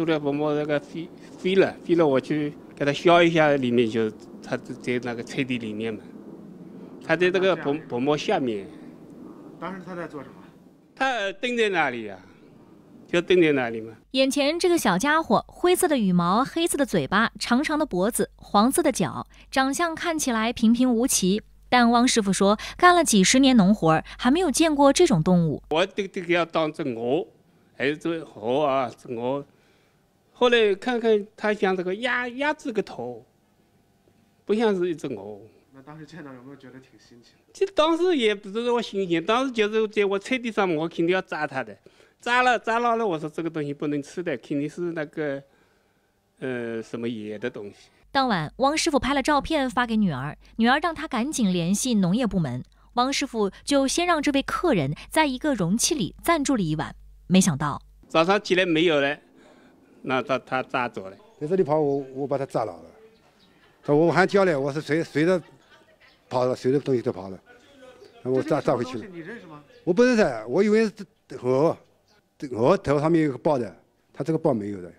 塑料薄膜那个飞飞了，飞了，我去给它削一下，里面就它在在那个菜地里面嘛，它在这个薄薄膜下面。当时他在做什么？他蹲在那里呀，就蹲在那里嘛。眼前这个小家伙，灰色的羽毛，黑色的嘴巴，长长的脖子，黄色的脚，长相看起来平平无奇。但汪师傅说，干了几十年农活，还没有见过这种动物。我这个要当成鹅，还是鹅啊？这鹅。后来看看，他像这个鸭鸭子个头，不像是一只鹅。那当时见到有没有觉得挺新奇？这当时也不知道我新奇，当时就是在我菜地上，我肯定要扎他的，扎了扎了了，我说这个东西不能吃的，肯定是那个，呃，什么野的东西。当晚，汪师傅拍了照片发给女儿，女儿让他赶紧联系农业部门。汪师傅就先让这位客人在一个容器里暂住了一晚，没想到早上起来没有了。那他他咋走了，在这里跑，我我把他抓牢了。他我还叫嘞，我是随随着跑了，随的东西都跑了，那我抓抓回去了。你认识吗？我不认识，我以为是鹅，鹅头上面有个包的，他这个包没有的。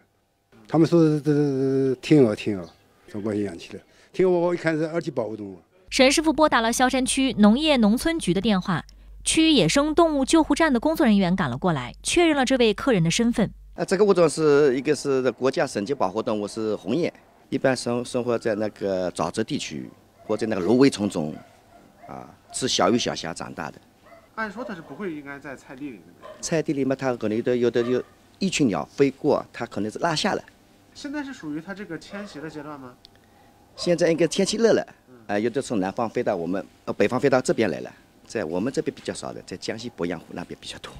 他们说这是天鹅，天鹅从广西养起来。天鹅我一看是二级保护动物。沈师傅拨打了萧山区农业农村局的电话，区野生动物救护站的工作人员赶了过来，确认了这位客人的身份。那这个物种是一个是国家省级保护动物，是红雁，一般生生活在那个沼泽地区，或者那个芦苇丛中，啊，吃小鱼小虾长大的。按说它是不会应该在菜地里的。菜地里面，它可能有的有的有，一群鸟飞过，它可能是落下了。现在是属于它这个迁徙的阶段吗？现在应该天气热了，啊，有的从南方飞到我们呃北方飞到这边来了，在我们这边比较少的，在江西鄱阳湖那边比较多。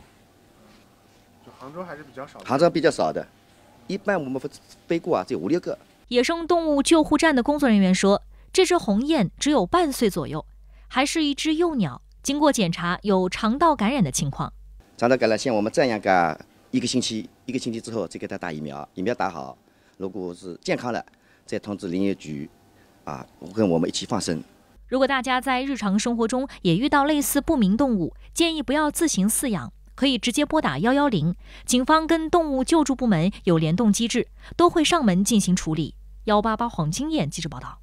杭州还是比较少，杭州比较少的，一般我们飞背过啊，只有五六个。野生动物救护站的工作人员说，这只鸿雁只有半岁左右，还是一只幼鸟。经过检查，有肠道感染的情况。肠道感染，像我们这样个一个星期，一个星期之后再给它打疫苗，疫苗打好，如果是健康了，再通知林业局，啊，跟我们一起放生。如果大家在日常生活中也遇到类似不明动物，建议不要自行饲养。可以直接拨打幺幺零，警方跟动物救助部门有联动机制，都会上门进行处理。幺八八黄金燕，记者报道。